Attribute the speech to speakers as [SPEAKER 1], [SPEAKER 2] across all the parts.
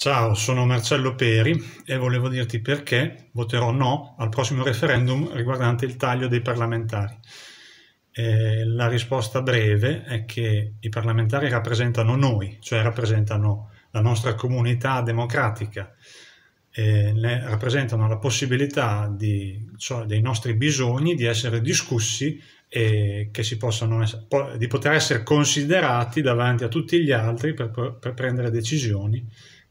[SPEAKER 1] Ciao, sono Marcello Peri e volevo dirti perché voterò no al prossimo referendum riguardante il taglio dei parlamentari. Eh, la risposta breve è che i parlamentari rappresentano noi, cioè rappresentano la nostra comunità democratica, eh, rappresentano la possibilità di, cioè, dei nostri bisogni di essere discussi e che si possano di poter essere considerati davanti a tutti gli altri per, per prendere decisioni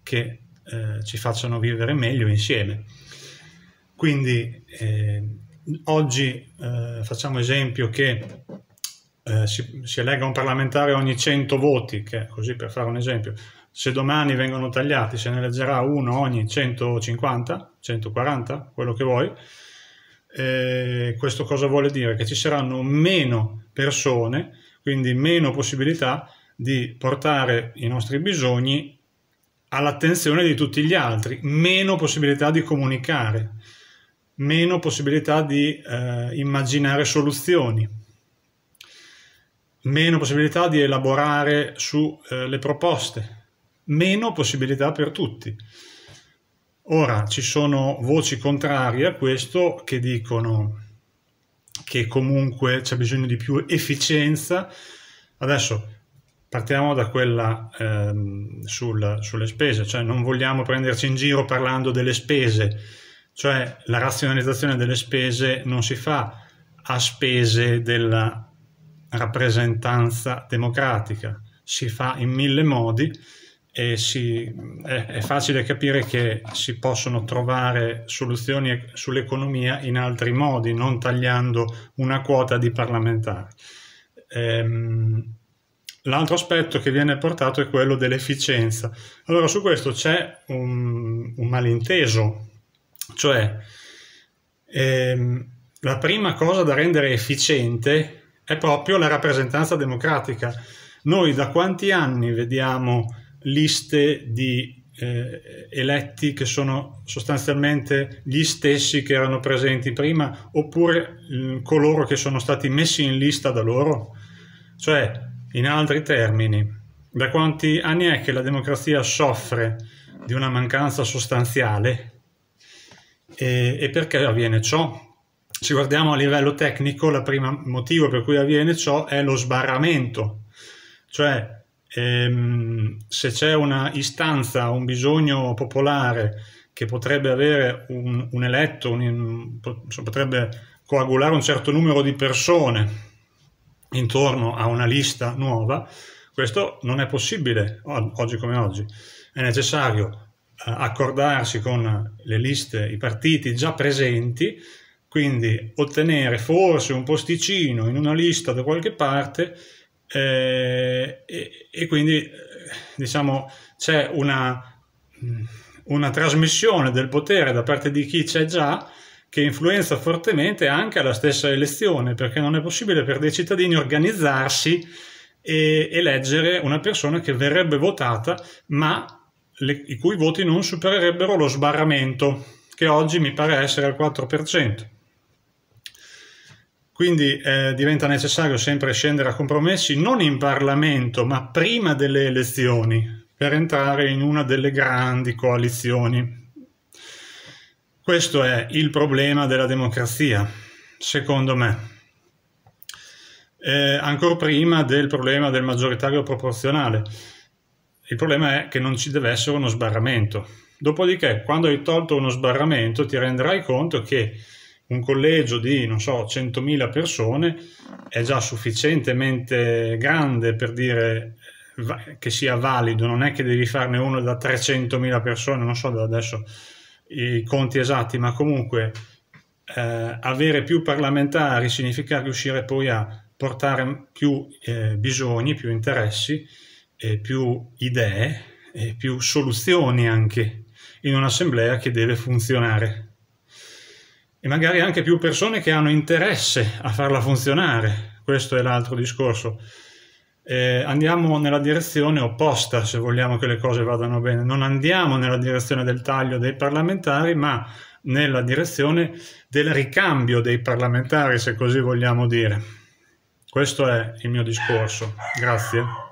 [SPEAKER 1] che eh, ci facciano vivere meglio insieme. Quindi eh, oggi eh, facciamo esempio che eh, si, si elega un parlamentare ogni 100 voti, che così per fare un esempio, se domani vengono tagliati se ne eleggerà uno ogni 150, 140, quello che vuoi, eh, questo cosa vuole dire? Che ci saranno meno persone, quindi meno possibilità di portare i nostri bisogni all'attenzione di tutti gli altri, meno possibilità di comunicare, meno possibilità di eh, immaginare soluzioni, meno possibilità di elaborare sulle eh, proposte, meno possibilità per tutti. Ora ci sono voci contrarie a questo che dicono che comunque c'è bisogno di più efficienza. Adesso Partiamo da quella ehm, sul, sulle spese, cioè non vogliamo prenderci in giro parlando delle spese, cioè la razionalizzazione delle spese non si fa a spese della rappresentanza democratica, si fa in mille modi e si, è, è, facile capire che si possono trovare soluzioni sull'economia in altri modi, non tagliando una quota di parlamentari. Ehm, L'altro aspetto che viene portato è quello dell'efficienza. Allora su questo c'è un, un malinteso, cioè ehm, la prima cosa da rendere efficiente è proprio la rappresentanza democratica. Noi da quanti anni vediamo liste di eh, eletti che sono sostanzialmente gli stessi che erano presenti prima oppure mh, mm, coloro che sono stati messi in lista da loro? Cioè in altri termini, da quanti anni è che la democrazia soffre di una mancanza sostanziale e, e perché avviene ciò? Se guardiamo a livello tecnico, il primo motivo per cui avviene ciò è lo sbarramento, cioè ehm, se c'è una istanza, un bisogno popolare che potrebbe avere un, un eletto, un, potrebbe coagulare un certo numero di persone intorno a una lista nuova, questo non è possibile oggi come oggi. È necessario eh, accordarsi con le liste, i partiti già presenti, quindi ottenere forse un posticino in una lista da qualche parte eh, e, e, quindi eh, diciamo c'è una, mm, una trasmissione del potere da parte di chi c'è già che influenza fortemente anche alla stessa elezione, perché non è possibile per dei cittadini organizzarsi e eleggere una persona che verrebbe votata, ma le, i cui voti non supererebbero lo sbarramento, che oggi mi pare essere al 4%. Quindi eh, diventa necessario sempre scendere a compromessi non in Parlamento, ma prima delle elezioni, per entrare in una delle grandi coalizioni questo è il problema della democrazia, secondo me. Eh, ancora prima del problema del maggioritario proporzionale. Il problema è che non ci deve essere uno sbarramento. Dopodiché, quando hai tolto uno sbarramento, ti renderai conto che un collegio di, non so, 100.000 persone è già sufficientemente grande per dire eh, che sia valido, non è che devi farne uno da 300.000 persone, non so, da adesso i conti esatti, ma comunque eh, avere più parlamentari significa riuscire poi a portare più eh, bisogni, più interessi, eh, più idee e più soluzioni anche in un'assemblea che deve funzionare. E magari anche più persone che hanno interesse a farla funzionare, questo è l'altro discorso eh, andiamo nella direzione opposta se vogliamo che le cose vadano bene. Non andiamo nella direzione del taglio dei parlamentari, ma nella direzione del ricambio dei parlamentari, se così vogliamo dire. Questo è il mio discorso. Grazie.